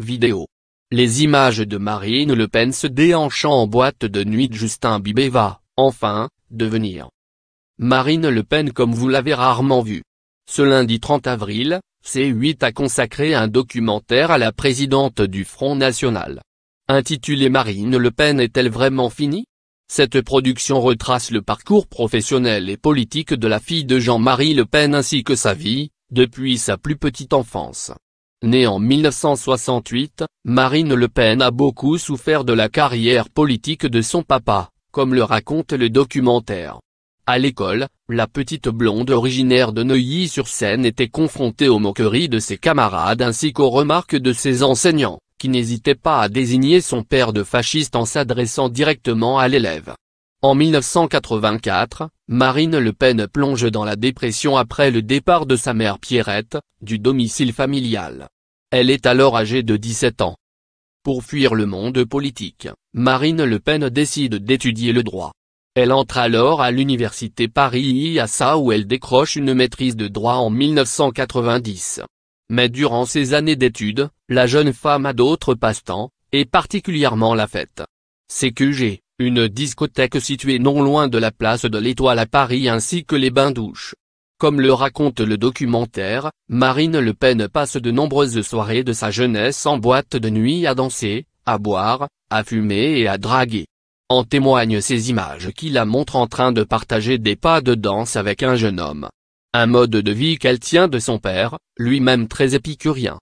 Vidéo. Les images de Marine Le Pen se déhanchant en boîte de nuit de Justin Bibé va, enfin, devenir. Marine Le Pen comme vous l'avez rarement vu. Ce lundi 30 avril, C8 a consacré un documentaire à la présidente du Front National. Intitulé Marine Le Pen est-elle vraiment finie Cette production retrace le parcours professionnel et politique de la fille de Jean-Marie Le Pen ainsi que sa vie, depuis sa plus petite enfance. Née en 1968, Marine Le Pen a beaucoup souffert de la carrière politique de son papa, comme le raconte le documentaire. À l'école, la petite blonde originaire de Neuilly-sur-Seine était confrontée aux moqueries de ses camarades ainsi qu'aux remarques de ses enseignants, qui n'hésitaient pas à désigner son père de fasciste en s'adressant directement à l'élève. En 1984, Marine Le Pen plonge dans la dépression après le départ de sa mère Pierrette, du domicile familial. Elle est alors âgée de 17 ans. Pour fuir le monde politique, Marine Le Pen décide d'étudier le droit. Elle entre alors à l'université paris iasa où elle décroche une maîtrise de droit en 1990. Mais durant ses années d'études, la jeune femme a d'autres passe-temps, et particulièrement la fête. CQG une discothèque située non loin de la place de l'Étoile à Paris ainsi que les bains-douches. Comme le raconte le documentaire, Marine Le Pen passe de nombreuses soirées de sa jeunesse en boîte de nuit à danser, à boire, à fumer et à draguer. En témoignent ces images qui la montrent en train de partager des pas de danse avec un jeune homme. Un mode de vie qu'elle tient de son père, lui-même très épicurien.